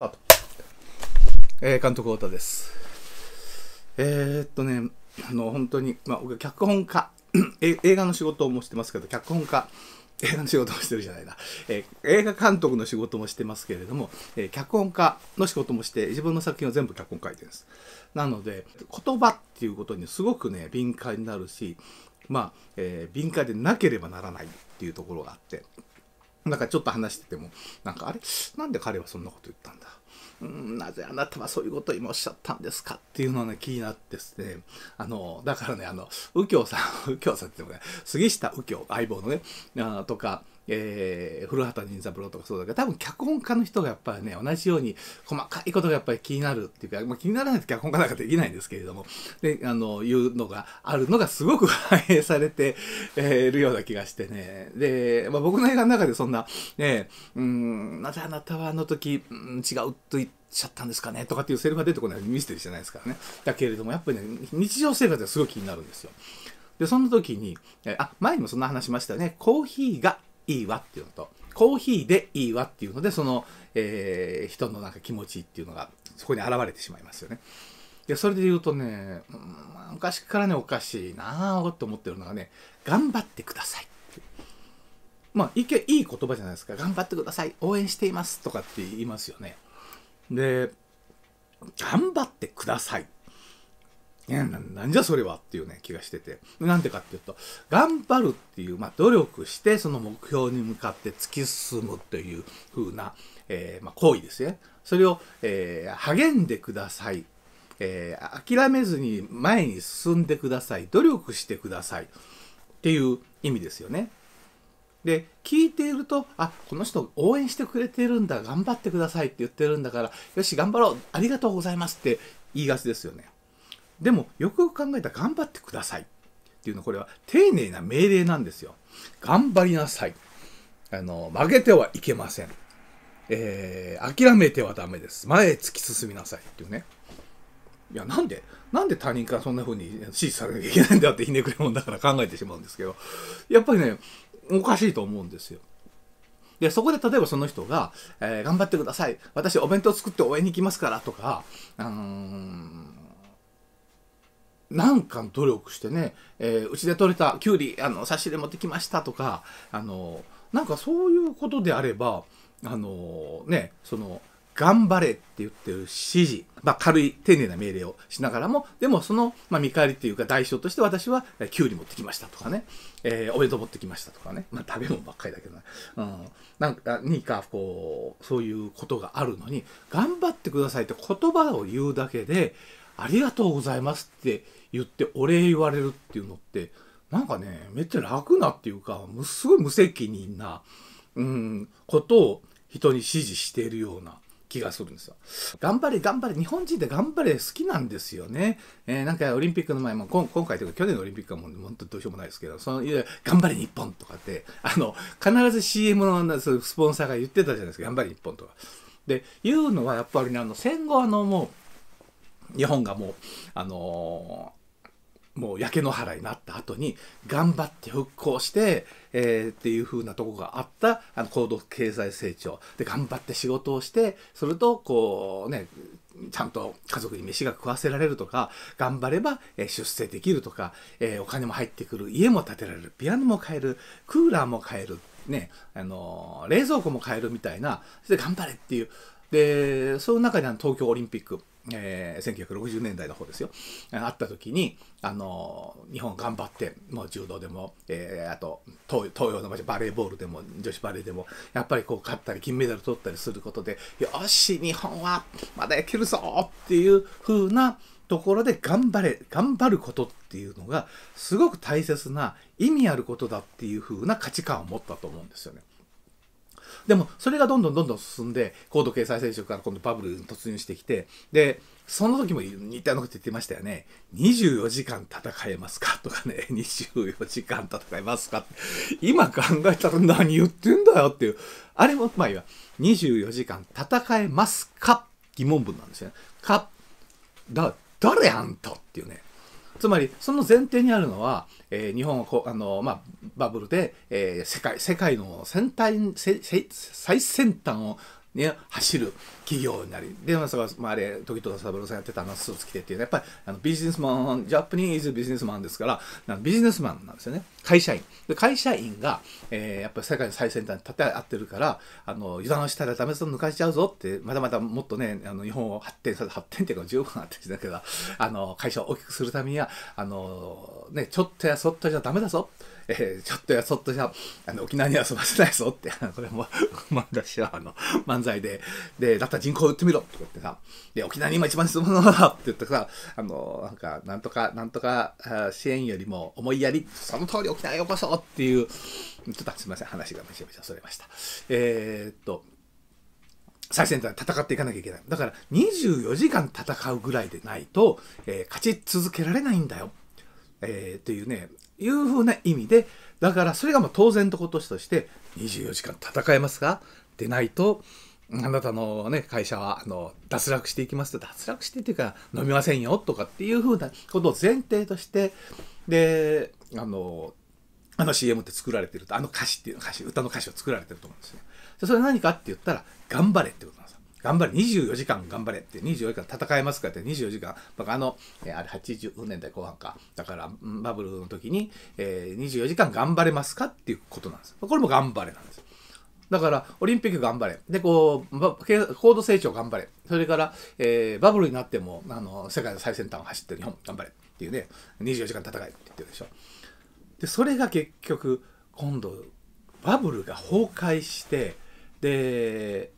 あと、えー、監督太田です。えー、っとね、あの、本当に、まあ、僕、脚本家 映画の仕事もしてますけど、脚本家、映画の仕事もしてるじゃないな、えー、映画監督の仕事もしてますけれども、えー、脚本家の仕事もして、自分の作品を全部脚本書いてるんです。なので、言葉っていうことにすごくね、敏感になるし、まあ、えー、敏感でなければならないっていうところがあって、なんかちょっと話してても、なんかあれなんで彼はそんなこと言ったんだうんなぜあなたはそういうことを今おっしゃったんですかっていうのが、ね、気になってですね、あの、だからね、あの、右京さん、右京さんって言ってもね、杉下右京、相棒のね、あとか、えー、古畑任三郎とかそうだけど多分脚本家の人がやっぱりね同じように細かいことがやっぱり気になるっていうか、まあ、気にならないと脚本家なんかできないんですけれども であのいうのがあるのがすごく反映されて、えー、るような気がしてねで、まあ、僕の映画の中でそんな、ね「うんなぜあなたはあの時、うん、違う」と言って。しちゃったんですかねとかっていうセリフが出てこないミステリーじゃないですからね。だけれども、やっぱりね、日常生活がすごい気になるんですよ。で、その時に、あ、前にもそんな話しましたよね。コーヒーがいいわっていうのと、コーヒーでいいわっていうので、その、えー、人のなんか気持ちっていうのがそこに現れてしまいますよね。で、それで言うとね、うん、昔からね、おかしいなぁと思ってるのがね、頑張ってください。まあ、いけ、いい言葉じゃないですか。頑張ってください。応援しています。とかって言いますよね。で、頑張ってくださいっいな、なんじゃそれはっていうね、気がしてて。なんでかっていうと、頑張るっていう、まあ、努力して、その目標に向かって突き進むという風な、えー、まあ、行為ですね。それを、えー、励んでください。えー、諦めずに前に進んでください。努力してください。っていう意味ですよね。で聞いているとあこの人応援してくれてるんだ頑張ってくださいって言ってるんだからよし頑張ろうありがとうございますって言いがちですよねでも、よくよく考えたら頑張ってください。っていうのは、これは丁寧な命令なんですよ。頑張りなさい。あの、曲げてはいけません。えー、諦めてはダメです。前へ突き進みなさい。っていうね。いや、なんで、なんで他人からそんな風に指示されなきゃいけないんだってひねくれもんだから考えてしまうんですけど、やっぱりね、おかしいと思うんですよ。で、そこで例えばその人が、えー、頑張ってください。私お弁当作って応援に行きますからとか、あの何か努力してね、えー、うちで取れたきゅうりあの差し入れ持ってきましたとかあのなんかそういうことであればあのねその頑張れって言ってる指示、まあ、軽い丁寧な命令をしながらもでもその、まあ、見返りっていうか代償として私はきゅうり持ってきましたとかね、えー、お弁当持ってきましたとかね、まあ、食べ物ばっかりだけどね、うん、なんかにかこうそういうことがあるのに頑張ってくださいって言葉を言うだけでありがとうございますって言ってお礼言われるっていうのってなんかねめっちゃ楽なっていうかすごい無責任な、うん、ことを人に指示しているような気がするんですよ。頑張れ頑張れ日本人って頑張れ好きなんですよね。えー、なんかオリンピックの前も今回というか去年のオリンピックはもう本当どうしようもないですけどそのいや頑張れ日本とかってあの必ず CM のスポンサーが言ってたじゃないですか頑張れ日本とか。でいうのはやっぱり、ね、あの戦後あのもう日本がもうあのーもう焼け野原になった後に頑張って復興して、えー、っていう風なとこがあったあの高度経済成長で頑張って仕事をしてそれとこうねちゃんと家族に飯が食わせられるとか頑張れば出世できるとか、えー、お金も入ってくる家も建てられるピアノも買えるクーラーも買える、ねあのー、冷蔵庫も買えるみたいなそれで頑張れっていうでその中にあの東京オリンピックえー、1960年代の方ですよ。あった時に、あのー、日本頑張って、もう柔道でも、えー、あと東、東洋の街、バレーボールでも、女子バレーでも、やっぱりこう、勝ったり、金メダル取ったりすることで、よし、日本は、まだいけるぞっていう風なところで頑張れ、頑張ることっていうのが、すごく大切な、意味あることだっていう風な価値観を持ったと思うんですよね。でも、それがどんどんどんどん進んで、高度経済成長から今度バブルに突入してきて、で、その時も似たようなこと言ってましたよね。24時間戦えますかとかね、24 時間戦えますか今考えたら何言ってんだよっていう。あれも、まあいいわ。24時間戦えますか疑問文なんですよね。か、だ、誰あんたっていうね。つまり、その前提にあるのは、えー、日本はあの、まあ、バブルで、えー、世界世界の先端最先端をね、走る企業になり、で、まあ、あ、れ、時藤三郎さんやってたあのスーツ着てっていうやっぱりあのビジネスマン、ジャパニーズビジネスマンですから、ビジネスマンなんですよね。会社員。で会社員が、えー、やっぱり世界の最先端に立て合ってるから、あの、油断したらダメぞ、抜かしちゃうぞって、まだまだもっとね、あの日本を発展させ、発展っていうか十分発展しなけど、あの、会社を大きくするためには、あの、ね、ちょっとやそっとじゃダメだぞ。えー、ちょっとやそっとじゃあの沖縄には遊ばせないぞって、こ れも 私はあの漫才で、で、だったら人口売ってみろって言ってさ、で、沖縄に今一番質問なのだって言ってさ、あの、なんか、なんとか、なんとか支援よりも思いやり、その通り沖縄へようこそっていう、ちょっとすみません、話がめちゃめちゃそれました。えー、っと、最先端戦っていかなきゃいけない。だから24時間戦うぐらいでないと、えー、勝ち続けられないんだよ。えー、というね、いうふうな意味で、だからそれがまあ当然とこととして、24時間戦えますかでないと、あなたのね、会社は、あの、脱落していきますと、脱落してっていうか、飲みませんよとかっていうふうなことを前提として、で、あの、あの CM って作られてると、あの歌詞っていう歌詞、歌の歌詞を作られてると思うんですよ。それ何かって言ったら、頑張れってことなんです。頑張れ、24時間頑張れって、24時間戦えますかって、24時間、僕あの、えあれ80年代後半か、だからバブルの時に、えー、24時間頑張れますかっていうことなんです。これも頑張れなんです。だから、オリンピック頑張れ。で、こう、高度成長頑張れ。それから、えー、バブルになっても、あの、世界の最先端を走ってる日本頑張れっていうね、24時間戦えって言ってるでしょ。で、それが結局、今度、バブルが崩壊して、で、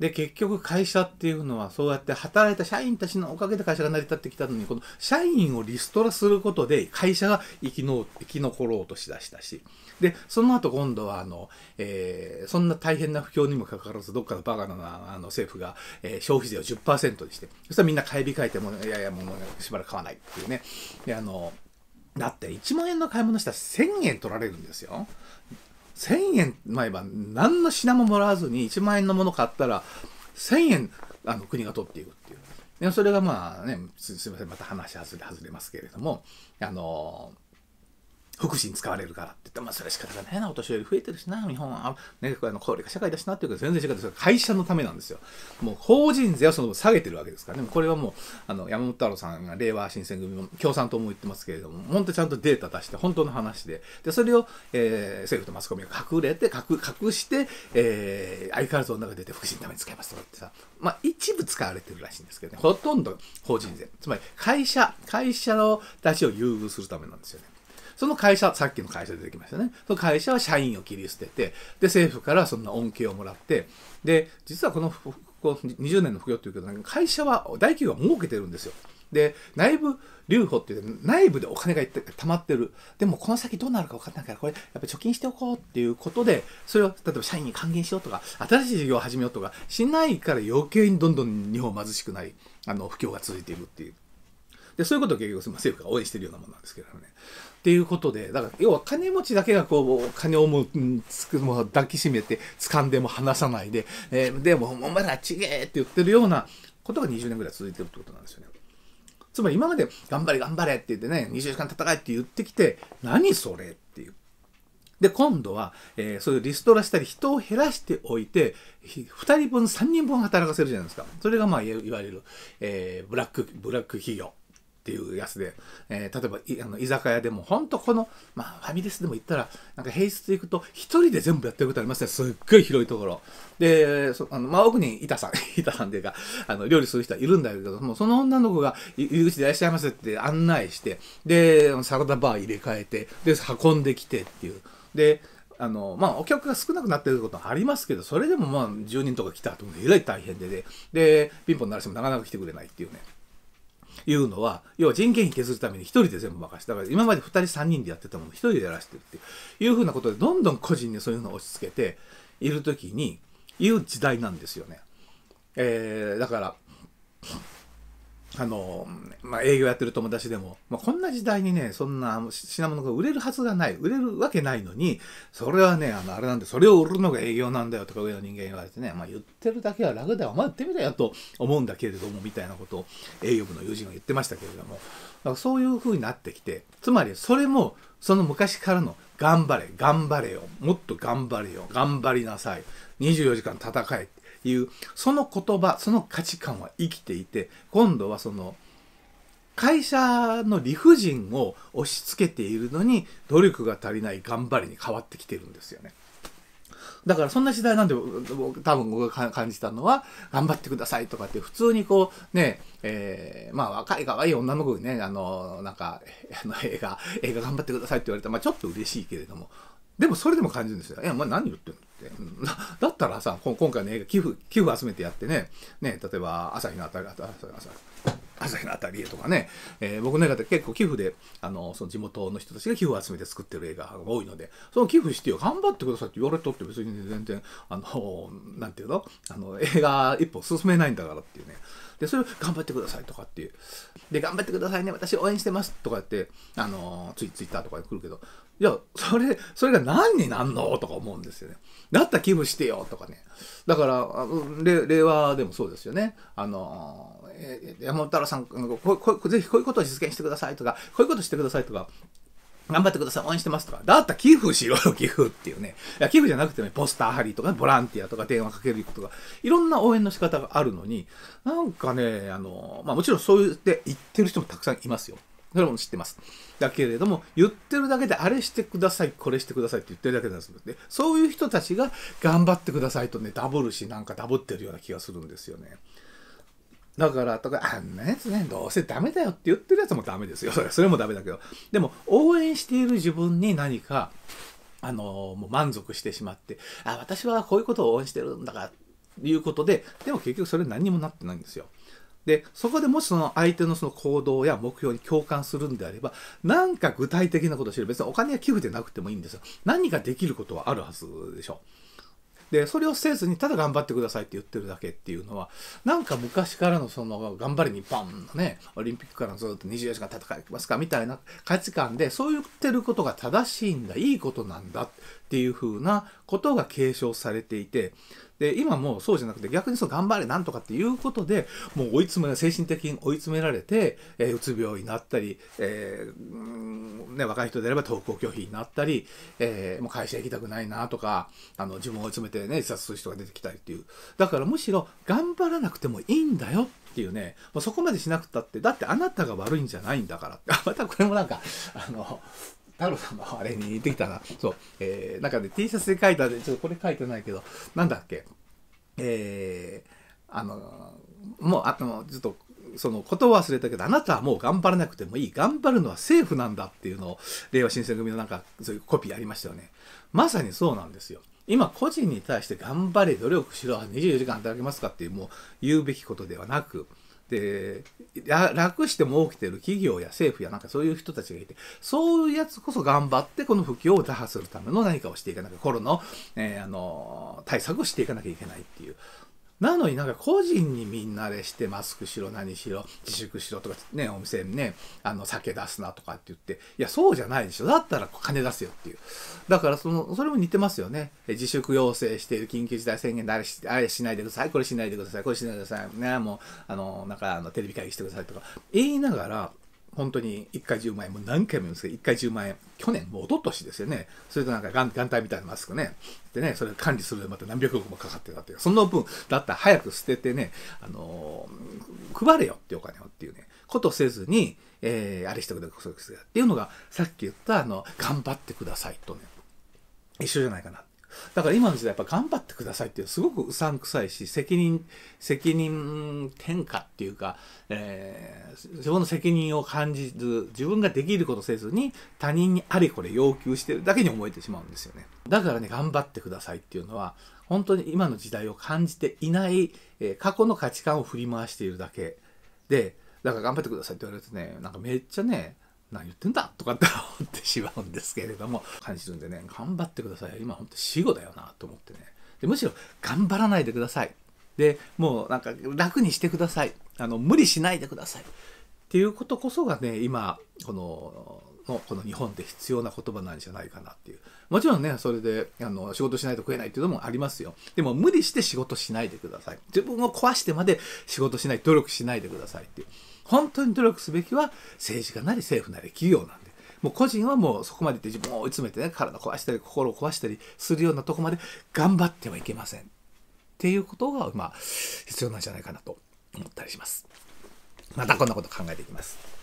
で、結局会社っていうのは、そうやって働いた社員たちのおかげで会社が成り立ってきたのに、この社員をリストラすることで、会社が生きの生き残ろうとしだしたし、で、その後今度は、あの、えー、そんな大変な不況にもかかわらず、どっかのバカなあの政府が、えー、消費税を10%にして、そしたらみんな買い控えても、いやいや、もうしばらく買わないっていうね。で、あの、だって1万円の買い物したら1000円取られるんですよ。1000円毎晩何の品ももらわずに1万円のもの買ったら1000円あの国が取っていくっていう。それがまあね、すすみません、また話外れ外れますけれども、あの、福祉に使われるからって言って、まあ、それは仕方がないな、お年寄り増えてるしな、日本は、ね、あの高齢化社会だしなっていうか、全然違うです会社のためなんですよ。もう、法人税はその分下げてるわけですからね、これはもう、あの、山本太郎さんが令和新選組も、共産党も言ってますけれども、本当ちゃんとデータ出して、本当の話で、で、それを、えー、政府とマスコミが隠れて、隠隠して、えー、相変わらずの中で出て、福祉のために使いますとかってさ、まあ、一部使われてるらしいんですけどね、ほとんど法人税。つまり、会社、会社の出しを優遇するためなんですよね。その会社、さっきの会社出てきましたね。その会社は社員を切り捨てて、で、政府からそんな恩恵をもらって、で、実はこのこう20年の副業っていうけど、会社は、大企業は儲けてるんですよ。で、内部留保っていう内部でお金がいったまってる。でもこの先どうなるか分かんないから、これやっぱ貯金しておこうっていうことで、それを例えば社員に還元しようとか、新しい事業を始めようとか、しないから余計にどんどん日本貧しくなり、あの、不況が続いていくっていう。で、そういうことを結局政府が応援してるようなものなんですけどね。っていうことで、だから、要は金持ちだけがこう、金をもう、つく、もう抱きしめて、掴んでも離さないで、えー、でも、お前らちげえって言ってるようなことが20年ぐらい続いてるってことなんですよね。つまり今まで、頑張れ頑張れって言ってね、20時間戦えって言ってきて、何それっていう。で、今度は、えー、そういうリストラしたり、人を減らしておいて、2人分、3人分働かせるじゃないですか。それが、まあ、いわゆる、えー、ブラック、ブラック企業。っていうやつで、えー、例えばあの居酒屋でも、ほんとこの、まあ、ファミレスでも行ったら、なんか平日行くと、一人で全部やってることありますね。すっごい広いところ。で、そあのまあ、奥に板さん、板さんっていうか、あの料理する人はいるんだけど、もうその女の子が入り口でいらっしゃいませって案内して、で、サラダバー入れ替えて、で、運んできてっていう。で、あの、まあ、お客が少なくなってることはありますけど、それでもまあ、10人とか来たと思うと、えらい大変でね、で、ピンポン鳴らしてもなかなか来てくれないっていうね。いうのは、要は人件費削るために1人で全部任せだから今まで2人3人でやってたもの1人でやらせてるっていうふうなことで、どんどん個人にそういうのを押し付けている時に、いう時代なんですよね。えー、だから、あの、まあ、営業やってる友達でも、まあ、こんな時代にね、そんな品物が売れるはずがない、売れるわけないのに、それはね、あの、あれなんで、それを売るのが営業なんだよとか上の人間言われてね、まあ、言ってるだけは楽だよ、ま前言ってみたよと思うんだけれども、みたいなことを営業部の友人は言ってましたけれども、だからそういう風になってきて、つまりそれも、その昔からの、頑張れ、頑張れよ、もっと頑張れよ、頑張りなさい、24時間戦え、いう、その言葉、その価値観は生きていて、今度はその、会社の理不尽を押し付けているのに、努力が足りない頑張りに変わってきてるんですよね。だからそんな時代なんで多分僕が感じたのは頑張ってくださいとかって普通にこうねえー、まあ若い可愛い女の子にねあのなんかあの映画映画頑張ってくださいって言われたまあちょっと嬉しいけれどもでもそれでも感じるんですよ。いや、お前何言ってんのって。だったらさ、今回の映画、寄付、寄付集めてやってね、ね、例えば、朝日のあたり、朝日のあたりへとかね、えー、僕の映画って結構寄付で、あの、その地元の人たちが寄付を集めて作ってる映画が多いので、その寄付してよ、頑張ってくださいって言われとって別に全然、あの、なんていうのあの、映画一歩進めないんだからっていうね。で、それを頑張ってくださいとかっていう。で、頑張ってくださいね、私応援してますとかって、あのツイ、ツイッターとかで来るけど、いや、それ、それが何になんのとか思うんですよね。だったら寄付してよとかね。だから、令和でもそうですよね。あの、え山本太郎さんここ、ぜひこういうことを実現してくださいとか、こういうことしてくださいとか、頑張ってください、応援してますとか。だったら寄付しろよ、寄付っていうね。いや、寄付じゃなくてね、ポスター貼りとか、ボランティアとか、電話かけるとか、いろんな応援の仕方があるのに、なんかね、あの、まあもちろんそう言って言ってる人もたくさんいますよ。それも知ってます。だけれども、言ってるだけで、あれしてください、これしてくださいって言ってるだけなんですで、そういう人たちが頑張ってくださいとね、ダブるし、なんかダブってるような気がするんですよね。だからとかあんなやつねどうせダメだよって言ってるやつもダメですよそれそれもダメだけどでも応援している自分に何かあのもう満足してしまってあ私はこういうことを応援してるんだからいうことででも結局それ何にもなってないんですよ。でそこでもしその相手のその行動や目標に共感するんであれば何か具体的なことを知る別にお金や寄付でなくてもいいんですよ何かできることはあるはずでしょうで、それをせずにただ頑張ってくださいって言ってるだけっていうのは、なんか昔からのその頑張りにバンのね、オリンピックからずっと24時間戦いますかみたいな価値観で、そう言ってることが正しいんだ、いいことなんだ、っていう風なことが継承されていて、で、今もうそうじゃなくて逆にそう頑張れなんとかっていうことで、もう追い詰め、精神的に追い詰められて、えー、うつ病になったり、えー、ね、若い人であれば登校拒否になったり、えー、もう会社行きたくないなとか、あの、自分を追い詰めてね、自殺する人が出てきたりっていう。だからむしろ頑張らなくてもいいんだよっていうね、もうそこまでしなくたって、だってあなたが悪いんじゃないんだからって。またこれもなんか、あの、太郎さんのあれにってきたな。そう。えー、なんかね、T シャツで書いたで、ちょっとこれ書いてないけど、なんだっけ。えー、あの、もう、あの、ちょっと、そのことを忘れたけど、あなたはもう頑張らなくてもいい。頑張るのは政府なんだっていうのを、令和新選組のなんか、そういうコピーありましたよね。まさにそうなんですよ。今、個人に対して頑張れ、努力しろ、24時間働けますかっていう、もう言うべきことではなく、で楽して儲けてる企業や政府やなんかそういう人たちがいてそういうやつこそ頑張ってこの不況を打破するための何かをしていかなきゃコロナの,、えー、あの対策をしていかなきゃいけないっていうなのになんか個人にみんなでしてマスクしろ何しろ自粛しろとかねお店にねあの酒出すなとかって言っていやそうじゃないでしょだったら金出すよっていうだからそのそれも似てますよね自粛要請している緊急事態宣言であれしあれしないでくださいこれしないでくださいこれしないでくださいねもうあのなんかあのテレビ会議してくださいとか言いながら本当に1回10万円、もう何回も言うんですけど、1回10万円、去年、もう一昨年ですよね、それとなんか眼眼帯みたいなマスクね、でね、それ管理するまた何百億もかかってたっていう、その分、だったら早く捨ててね、あのー、配れよってお金をっていうね、ことせずに、えー、あれしてくださいっていうのが、さっき言った、あの、頑張ってくださいとね、一緒じゃないかな。だから今の時代やっぱ頑張ってくださいっていうすごくうさんくさいし、責任、責任転嫁っていうか、えー、自分の責任を感じず、自分ができることせずに他人にあれこれ要求してるだけに思えてしまうんですよね。だからね、頑張ってくださいっていうのは、本当に今の時代を感じていない、えー、過去の価値観を振り回しているだけで、だから頑張ってくださいって言われるとね、なんかめっちゃね、何言ってんだとかって思ってしまうんですけれども、感じるんでね、頑張ってください。今本当死後だよなと思ってね。でむしろ頑張らないでください。で、もうなんか楽にしてください。あの、無理しないでください。っていうことこそがね、今、この、のこの日本で必要な言葉なんじゃないかなっていう。もちろんね、それであの仕事しないと食えないっていうのもありますよ。でも無理して仕事しないでください。自分を壊してまで仕事しない、努力しないでくださいっていう。本当に努力すべきは政治家なり政府なり企業なんで。もう個人はもうそこまでいって自分を追い詰めてね、体壊したり、心を壊したりするようなとこまで頑張ってはいけません。っていうことが、まあ、必要なんじゃないかなと思ったりします。またこんなこと考えていきます。